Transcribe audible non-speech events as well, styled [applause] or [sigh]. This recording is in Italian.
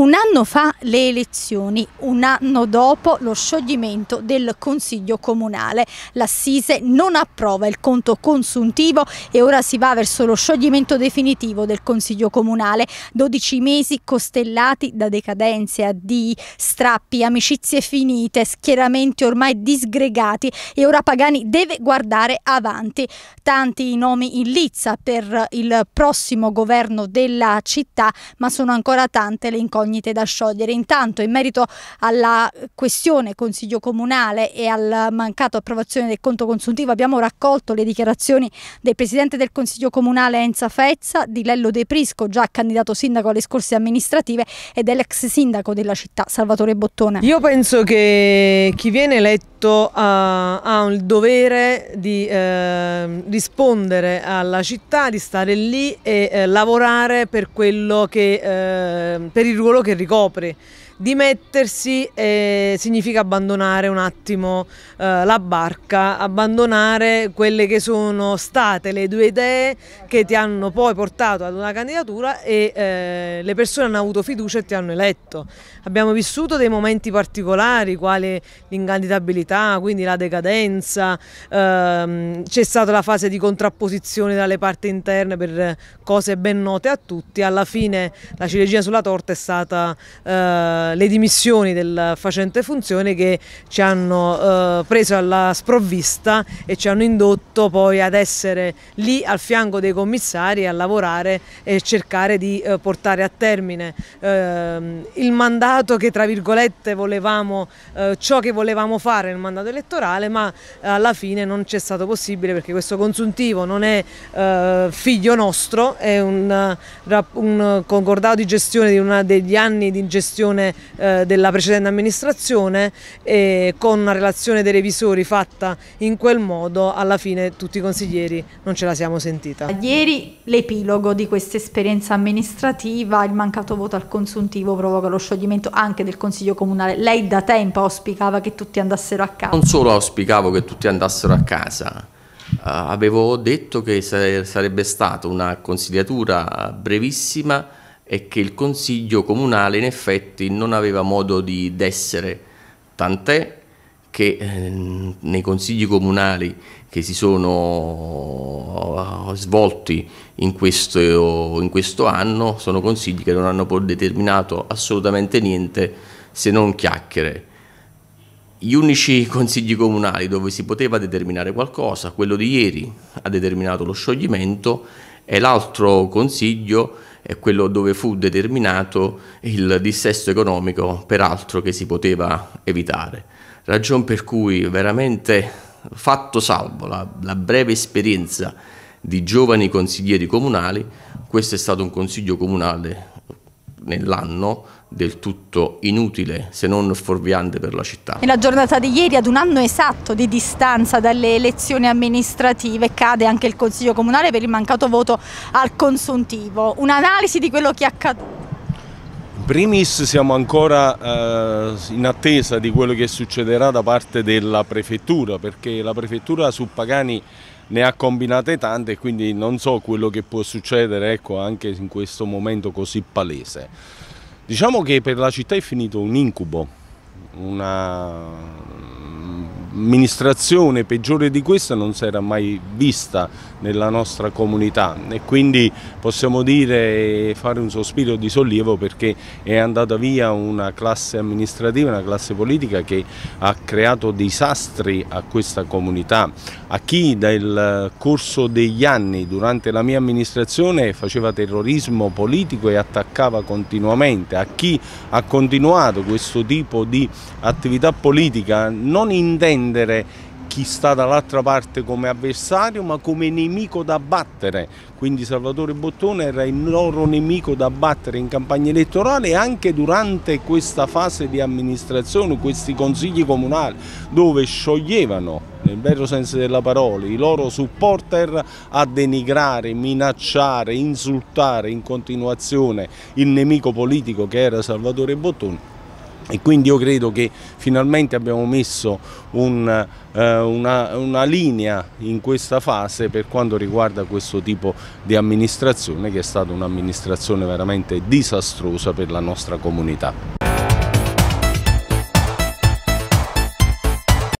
Un anno fa le elezioni, un anno dopo lo scioglimento del Consiglio Comunale. L'Assise non approva il conto consuntivo e ora si va verso lo scioglimento definitivo del Consiglio Comunale. 12 mesi costellati da decadenze, di strappi, amicizie finite, schieramenti ormai disgregati e ora Pagani deve guardare avanti. Tanti i nomi in lizza per il prossimo governo della città, ma sono ancora tante le incognite incognite da sciogliere. Intanto, in merito alla questione Consiglio Comunale e al mancato approvazione del conto consuntivo, abbiamo raccolto le dichiarazioni del Presidente del Consiglio Comunale Enza Fezza, di Lello De Prisco, già candidato sindaco alle scorse amministrative, e dell'ex sindaco della città Salvatore Bottone. Io penso che chi viene eletto ha, ha il dovere di eh, rispondere alla città, di stare lì e eh, lavorare per quello che eh, per il ruolo ruolo che ricopre Dimettersi eh, significa abbandonare un attimo eh, la barca, abbandonare quelle che sono state le due idee che ti hanno poi portato ad una candidatura e eh, le persone hanno avuto fiducia e ti hanno eletto. Abbiamo vissuto dei momenti particolari, quali l'incandidabilità, quindi la decadenza, ehm, c'è stata la fase di contrapposizione dalle parti interne per cose ben note a tutti, alla fine la ciliegina sulla torta è stata eh, le dimissioni del facente funzione che ci hanno eh, preso alla sprovvista e ci hanno indotto poi ad essere lì al fianco dei commissari a lavorare e cercare di eh, portare a termine ehm, il mandato che tra virgolette volevamo, eh, ciò che volevamo fare nel mandato elettorale ma alla fine non c'è stato possibile perché questo consuntivo non è figlio nostro, è un, un concordato di gestione di una, degli anni di gestione eh, della precedente amministrazione e con una relazione dei revisori fatta in quel modo alla fine tutti i consiglieri non ce la siamo sentita. Ieri l'epilogo di questa esperienza amministrativa, il mancato voto al consuntivo provoca lo scioglimento anche del Consiglio Comunale. Lei da tempo auspicava che tutti andassero a casa. Non solo auspicavo che tutti andassero a casa, Uh, avevo detto che sarebbe stata una consigliatura brevissima è che il Consiglio Comunale in effetti non aveva modo di essere, tant'è che ehm, nei consigli comunali che si sono eh, svolti in questo, in questo anno sono consigli che non hanno poi determinato assolutamente niente se non chiacchiere. Gli unici [laughs] consigli comunali dove si poteva determinare qualcosa, quello di ieri ha determinato lo scioglimento e l'altro consiglio è quello dove fu determinato il dissesto economico, peraltro che si poteva evitare. Ragion per cui veramente fatto salvo la, la breve esperienza di giovani consiglieri comunali, questo è stato un consiglio comunale nell'anno del tutto inutile se non fuorviante per la città. Nella giornata di ieri ad un anno esatto di distanza dalle elezioni amministrative cade anche il Consiglio Comunale per il mancato voto al consuntivo. Un'analisi di quello che è accaduto? In primis siamo ancora eh, in attesa di quello che succederà da parte della Prefettura perché la Prefettura su Pagani ne ha combinate tante quindi non so quello che può succedere ecco, anche in questo momento così palese. Diciamo che per la città è finito un incubo, una, amministrazione peggiore di questa non si era mai vista nella nostra comunità e quindi possiamo dire fare un sospiro di sollievo perché è andata via una classe amministrativa, una classe politica che ha creato disastri a questa comunità, a chi nel corso degli anni durante la mia amministrazione faceva terrorismo politico e attaccava continuamente, a chi ha continuato questo tipo di attività politica non intende intendere chi sta dall'altra parte come avversario ma come nemico da battere quindi Salvatore Bottone era il loro nemico da battere in campagna elettorale e anche durante questa fase di amministrazione questi consigli comunali dove scioglievano nel vero senso della parola i loro supporter a denigrare, minacciare, insultare in continuazione il nemico politico che era Salvatore Bottone e quindi io credo che finalmente abbiamo messo un, eh, una, una, linea in questa fase per quanto riguarda questo tipo di amministrazione che è stata un'amministrazione veramente disastrosa per la nostra comunità.